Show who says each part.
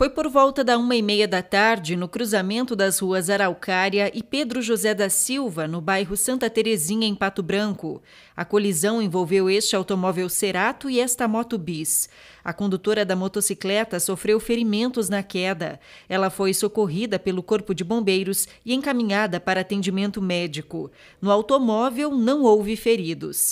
Speaker 1: Foi por volta da uma e meia da tarde, no cruzamento das ruas Araucária e Pedro José da Silva, no bairro Santa Terezinha, em Pato Branco. A colisão envolveu este automóvel Cerato e esta moto bis. A condutora da motocicleta sofreu ferimentos na queda. Ela foi socorrida pelo Corpo de Bombeiros e encaminhada para atendimento médico. No automóvel não houve feridos.